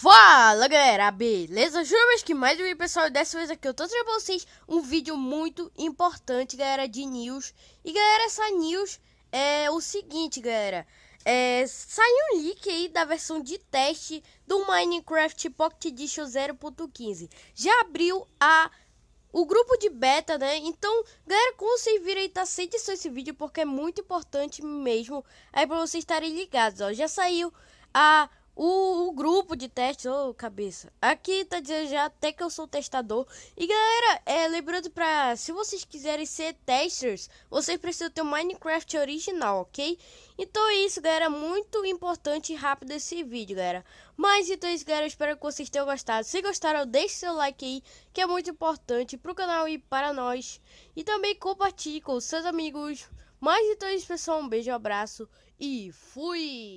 Fala galera, beleza? Juras que mais um pessoal, dessa vez aqui eu tô trazendo pra vocês um vídeo muito importante, galera, de news. E galera, essa news é o seguinte, galera. É, saiu um leak aí da versão de teste do Minecraft Pocket Edition 0.15. Já abriu a o grupo de beta, né? Então, galera, como vocês viram aí, tá sem edição esse vídeo, porque é muito importante mesmo aí pra vocês estarem ligados, ó. Já saiu a o, o, grupo de testes ô oh, cabeça. Aqui tá dizendo já até que eu sou testador. E galera, é, lembrando pra. Se vocês quiserem ser testers, vocês precisam ter o um Minecraft original, ok? Então é isso, galera. Muito importante e rápido esse vídeo, galera. Mas então é isso, galera. espero que vocês tenham gostado. Se gostaram, deixe seu like aí, que é muito importante pro canal e para nós. E também compartilhe com seus amigos. Mas então é isso, pessoal. Um beijo, um abraço e fui!